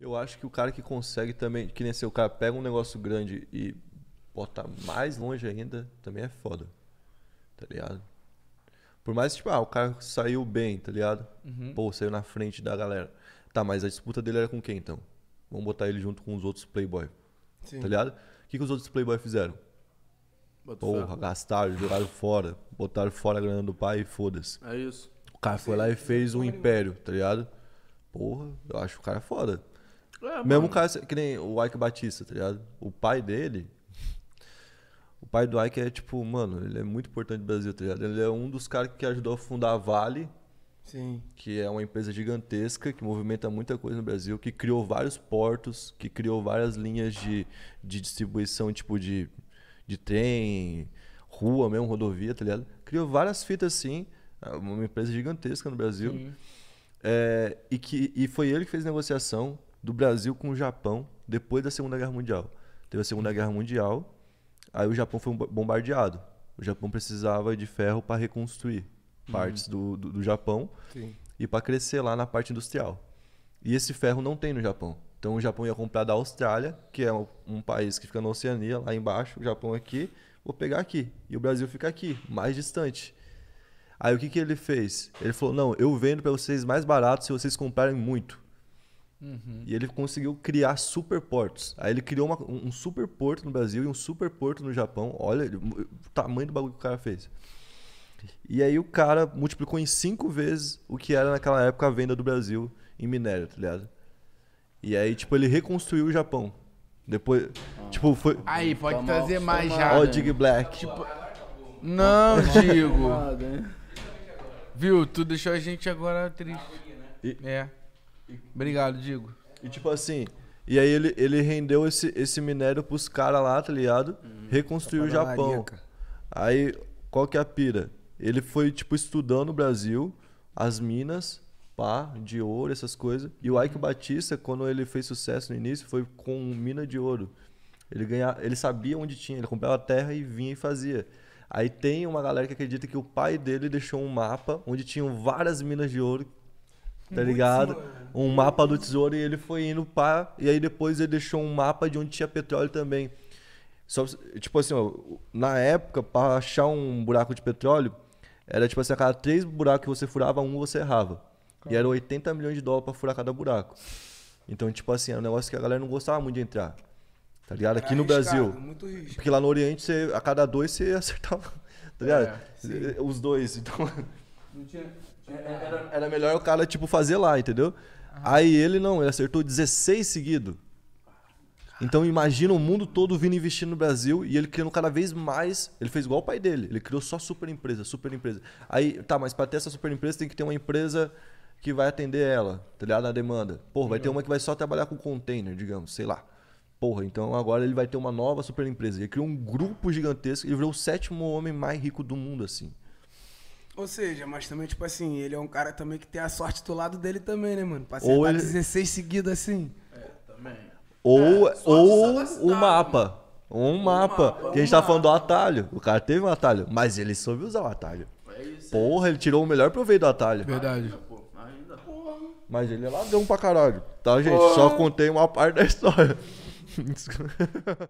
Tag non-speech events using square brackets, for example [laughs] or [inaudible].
Eu acho que o cara que consegue também, que nem se o cara pega um negócio grande e bota mais longe ainda, também é foda. Tá ligado? Por mais, tipo, ah, o cara saiu bem, tá ligado? Uhum. Pô, saiu na frente da galera. Tá, mas a disputa dele era com quem então? Vamos botar ele junto com os outros Playboy. Tá Sim. Tá ligado? O que, que os outros Playboy fizeram? Bota Porra, ferro. gastaram, jogaram fora. Botaram fora a grana do pai e foda-se. É isso. O cara Sim. foi lá e fez um império, tá ligado? Porra, eu acho o cara foda. É, Mesmo caso, que nem o Ike Batista, tá ligado? O pai dele. O pai do Ike é tipo, mano, ele é muito importante no Brasil, tá ligado? Ele é um dos caras que ajudou a fundar a Vale. Sim. Que é uma empresa gigantesca, que movimenta muita coisa no Brasil, que criou vários portos, que criou várias linhas de, de distribuição, tipo de, de trem, rua mesmo, rodovia, tá ligado? Criou várias fitas assim, uma empresa gigantesca no Brasil. É, e, que, e foi ele que fez negociação, do Brasil com o Japão depois da Segunda Guerra Mundial. Teve a Segunda Guerra Mundial, aí o Japão foi bombardeado. O Japão precisava de ferro para reconstruir partes uhum. do, do, do, Japão Sim. e para crescer lá na parte industrial. E esse ferro não tem no Japão. Então o Japão ia comprar da Austrália, que é um, um país que fica na Oceania, lá embaixo, o Japão aqui, vou pegar aqui. E o Brasil fica aqui, mais distante. Aí o que, que ele fez? Ele falou: não, eu vendo para vocês mais barato se vocês comprarem muito. Uhum. E ele conseguiu criar super portos Aí ele criou uma, um porto no Brasil e um super porto no Japão. Olha ele, o tamanho do bagulho que o cara fez. E aí o cara multiplicou em cinco vezes o que era naquela época a venda do Brasil em minério, tá ligado? E aí, tipo, ele reconstruiu o Japão. Depois, ah. tipo, foi... Aí, pode trazer mais já. Ó, Dig Black. Tipo... Não, digo. Viu, tu deixou a gente agora triste. E... É. Obrigado, Digo. E tipo assim, e aí ele, ele rendeu esse, esse minério pros caras lá, tá ligado? Hum. Reconstruiu o Japão. Aí, qual que é a pira? Ele foi, tipo, estudando o Brasil, as minas, pá, de ouro, essas coisas. E o Ike uhum. Batista, quando ele fez sucesso no início, foi com mina de ouro. Ele, ganha, ele sabia onde tinha, ele comprava terra e vinha e fazia. Aí tem uma galera que acredita que o pai dele deixou um mapa onde tinham várias minas de ouro tá ligado? Um mapa do tesouro e ele foi indo pá. E aí depois ele deixou um mapa de onde tinha petróleo também. Só, tipo assim, ó, na época, pra achar um buraco de petróleo, era tipo assim, a cada três buracos que você furava, um você errava. E era 80 milhões de dólares pra furar cada buraco. Então, tipo assim, era é um negócio que a galera não gostava muito de entrar. Tá ligado? Aqui no Brasil. Porque lá no Oriente, você, a cada dois você [laughs] acertava. Tá ligado? É, os dois. Então. Não tinha. É, é, era, era melhor o cara, tipo, fazer lá, entendeu? Ah. Aí ele não, ele acertou 16 seguido. Então imagina o mundo todo vindo investir no Brasil e ele criando cada vez mais. Ele fez igual o pai dele, ele criou só super empresa, super empresa. Aí, tá, mas para ter essa super empresa tem que ter uma empresa que vai atender ela, tá ligado? Na demanda. Porra, vai ter uhum. uma que vai só trabalhar com container, digamos, sei lá. Porra, então agora ele vai ter uma nova super empresa. Ele criou um grupo gigantesco e virou o sétimo homem mais rico do mundo, assim. Ou seja, mas também, tipo assim, ele é um cara também que tem a sorte do lado dele também, né, mano? Pra acertar ele... 16 seguidas assim. É, também. Ou, é, ou tá o mapa. um, um mapa. mapa. Que a gente tá falando do atalho. O cara teve um atalho, mas ele soube usar o atalho. É isso, é Porra, ele tirou o melhor proveito do atalho. Verdade. Mas ele é ladrão pra caralho. Tá, gente? Porra. Só contei uma parte da história. [laughs]